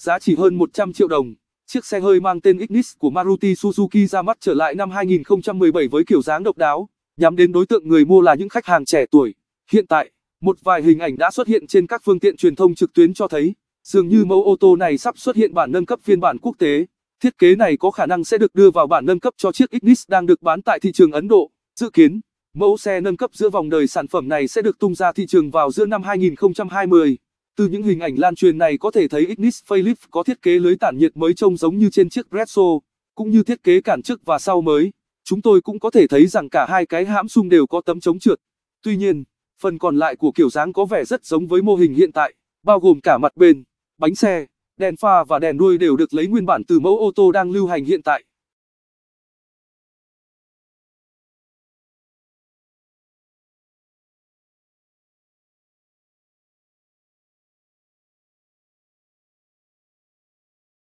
giá chỉ hơn 100 triệu đồng. Chiếc xe hơi mang tên Ignis của Maruti Suzuki ra mắt trở lại năm 2017 với kiểu dáng độc đáo, nhắm đến đối tượng người mua là những khách hàng trẻ tuổi. Hiện tại, một vài hình ảnh đã xuất hiện trên các phương tiện truyền thông trực tuyến cho thấy, dường như mẫu ô tô này sắp xuất hiện bản nâng cấp phiên bản quốc tế. Thiết kế này có khả năng sẽ được đưa vào bản nâng cấp cho chiếc Ignis đang được bán tại thị trường Ấn Độ. Dự kiến, mẫu xe nâng cấp giữa vòng đời sản phẩm này sẽ được tung ra thị trường vào giữa năm 2020. Từ những hình ảnh lan truyền này có thể thấy Ignis Facelift có thiết kế lưới tản nhiệt mới trông giống như trên chiếc Brezzo, cũng như thiết kế cản trước và sau mới. Chúng tôi cũng có thể thấy rằng cả hai cái hãm xung đều có tấm chống trượt. Tuy nhiên, phần còn lại của kiểu dáng có vẻ rất giống với mô hình hiện tại, bao gồm cả mặt bên, bánh xe, đèn pha và đèn đuôi đều được lấy nguyên bản từ mẫu ô tô đang lưu hành hiện tại.